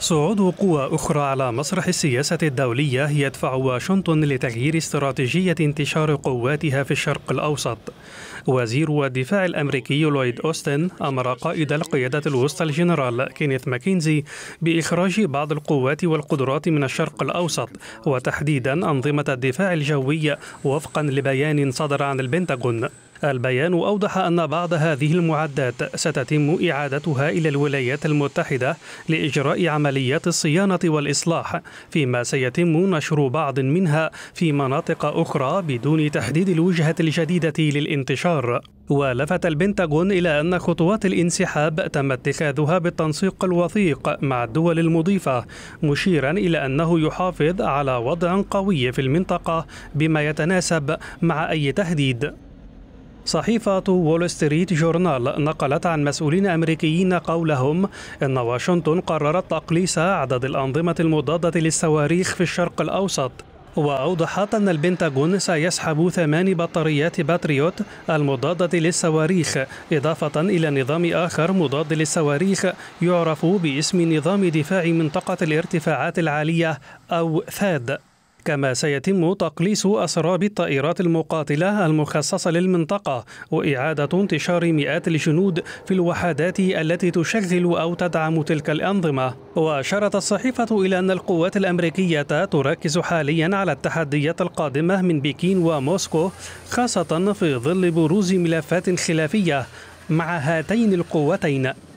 صعود قوى أخرى على مسرح السياسة الدولية يدفع واشنطن لتغيير استراتيجية انتشار قواتها في الشرق الأوسط وزير الدفاع الأمريكي لويد أوستن أمر قائد القيادة الوسطى الجنرال كينيث ماكينزي بإخراج بعض القوات والقدرات من الشرق الأوسط وتحديدا أنظمة الدفاع الجوي وفقا لبيان صدر عن البنتاغون البيان أوضح أن بعض هذه المعدات ستتم إعادتها إلى الولايات المتحدة لإجراء عمليات الصيانة والإصلاح فيما سيتم نشر بعض منها في مناطق أخرى بدون تحديد الوجهة الجديدة للانتشار ولفت البنتاغون إلى أن خطوات الانسحاب تم اتخاذها بالتنسيق الوثيق مع الدول المضيفة مشيرا إلى أنه يحافظ على وضع قوي في المنطقة بما يتناسب مع أي تهديد صحيفة وول ستريت جورنال نقلت عن مسؤولين أمريكيين قولهم أن واشنطن قررت تقليص عدد الأنظمة المضادة للصواريخ في الشرق الأوسط وأوضحت أن البنتاغون سيسحب ثمان بطاريات باتريوت المضادة للصواريخ إضافة إلى نظام آخر مضاد للصواريخ يعرف باسم نظام دفاع منطقة الارتفاعات العالية أو ثاد كما سيتم تقليص أسراب الطائرات المقاتلة المخصصة للمنطقة وإعادة انتشار مئات الجنود في الوحدات التي تشغل أو تدعم تلك الأنظمة وأشارت الصحيفة إلى أن القوات الأمريكية تركز حاليا على التحديات القادمة من بكين وموسكو خاصة في ظل بروز ملفات خلافية مع هاتين القوتين